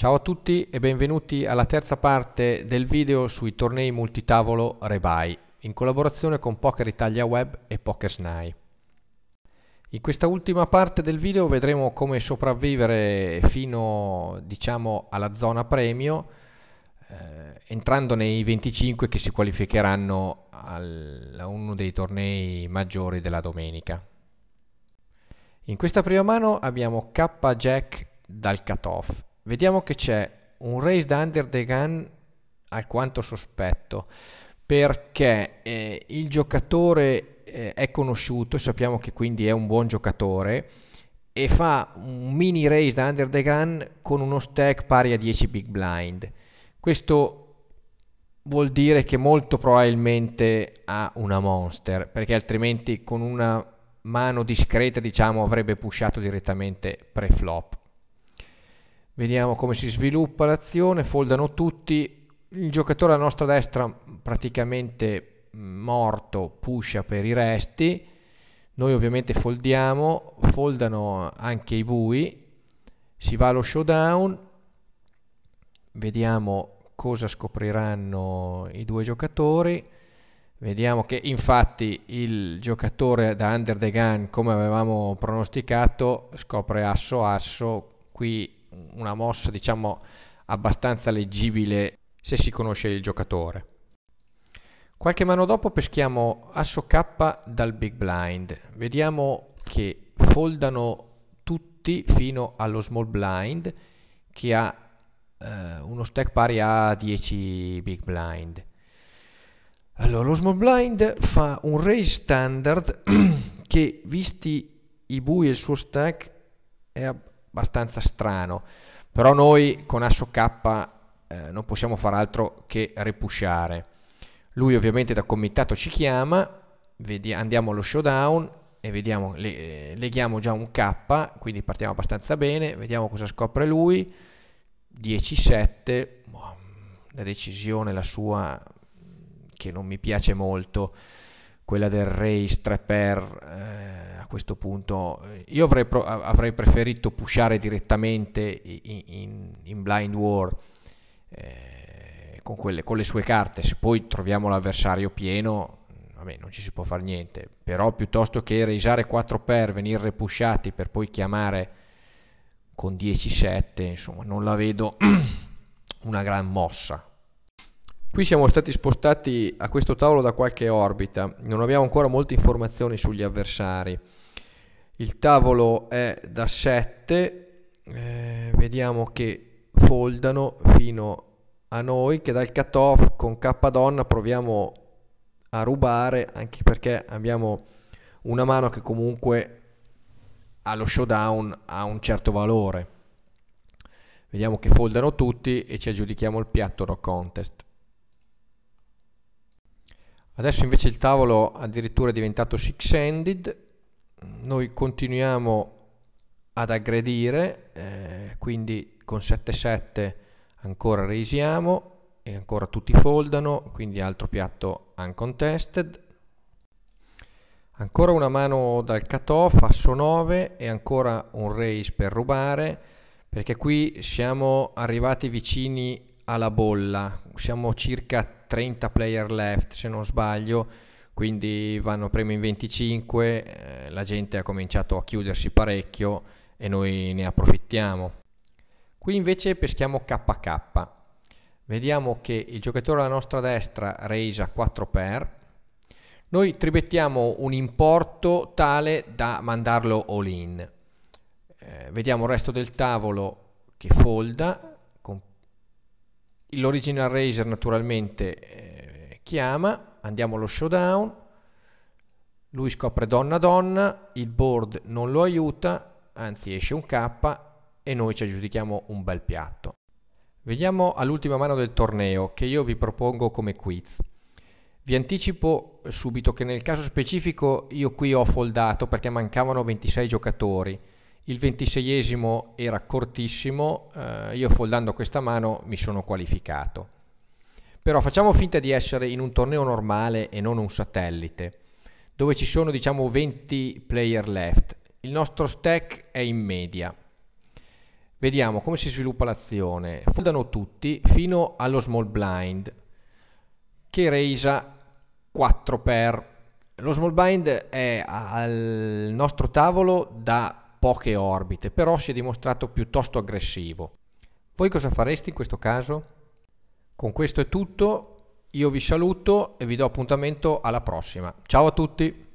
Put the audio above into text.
Ciao a tutti e benvenuti alla terza parte del video sui tornei multitavolo Rebai in collaborazione con Poker Italia Web e PokerSnai. In questa ultima parte del video vedremo come sopravvivere fino diciamo, alla zona premio eh, entrando nei 25 che si qualificheranno al, a uno dei tornei maggiori della domenica. In questa prima mano abbiamo K-Jack dal cutoff Vediamo che c'è un raise da under the gun alquanto sospetto perché eh, il giocatore eh, è conosciuto e sappiamo che quindi è un buon giocatore e fa un mini raise da under the gun con uno stack pari a 10 big blind. Questo vuol dire che molto probabilmente ha una monster, perché altrimenti con una mano discreta, diciamo, avrebbe pushato direttamente pre-flop. Vediamo come si sviluppa l'azione, foldano tutti, il giocatore alla nostra destra praticamente mm, morto pusha per i resti, noi ovviamente foldiamo, foldano anche i bui, si va allo showdown, vediamo cosa scopriranno i due giocatori, vediamo che infatti il giocatore da under the gun come avevamo pronosticato scopre asso asso, qui una mossa diciamo abbastanza leggibile se si conosce il giocatore. Qualche mano dopo peschiamo Asso K dal Big Blind, vediamo che foldano tutti fino allo Small Blind che ha eh, uno stack pari a 10 Big Blind. Allora, lo Small Blind fa un raise standard che, visti i bui e il suo stack, è, abbastanza strano, però noi con asso K eh, non possiamo far altro che repushare. Lui ovviamente da committato ci chiama, andiamo allo showdown e vediamo, le, eh, leghiamo già un K, quindi partiamo abbastanza bene, vediamo cosa scopre lui, 10-7, boh, la decisione la sua che non mi piace molto, quella del race 3x eh, a questo punto eh, io avrei, pro- avrei preferito pushare direttamente in, in, in blind war eh, con, quelle, con le sue carte se poi troviamo l'avversario pieno vabbè non ci si può fare niente però piuttosto che raisare 4x venire pushati per poi chiamare con 10-7 insomma non la vedo una gran mossa Qui siamo stati spostati a questo tavolo da qualche orbita, non abbiamo ancora molte informazioni sugli avversari. Il tavolo è da 7, eh, vediamo che foldano fino a noi che dal cutoff con K donna proviamo a rubare anche perché abbiamo una mano che comunque allo showdown ha un certo valore. Vediamo che foldano tutti e ci aggiudichiamo il piatto Rock contest. Adesso invece il tavolo addirittura è diventato six-handed, noi continuiamo ad aggredire, eh, quindi con 7-7 ancora risiamo e ancora tutti foldano, quindi altro piatto uncontested. Ancora una mano dal cutoff, asso 9 e ancora un raise per rubare, perché qui siamo arrivati vicini alla bolla, siamo circa 30 player left se non sbaglio, quindi vanno prima in 25, eh, la gente ha cominciato a chiudersi parecchio e noi ne approfittiamo. Qui invece peschiamo KK, vediamo che il giocatore alla nostra destra raise a 4 per, noi tribettiamo un importo tale da mandarlo all in. Eh, vediamo il resto del tavolo che folda, l'original Razer naturalmente eh, chiama, andiamo allo showdown, lui scopre donna donna, il board non lo aiuta, anzi esce un K e noi ci aggiudichiamo un bel piatto. Vediamo all'ultima mano del torneo che io vi propongo come quiz. Vi anticipo subito che nel caso specifico io qui ho foldato perché mancavano 26 giocatori il 26esimo era cortissimo, eh, io foldando questa mano mi sono qualificato. Però facciamo finta di essere in un torneo normale e non un satellite, dove ci sono diciamo 20 player left. Il nostro stack è in media. Vediamo come si sviluppa l'azione. Foldano tutti fino allo small blind, che resa 4 per. Lo small blind è al nostro tavolo da poche orbite, però si è dimostrato piuttosto aggressivo. Voi cosa fareste in questo caso? Con questo è tutto, io vi saluto e vi do appuntamento alla prossima. Ciao a tutti!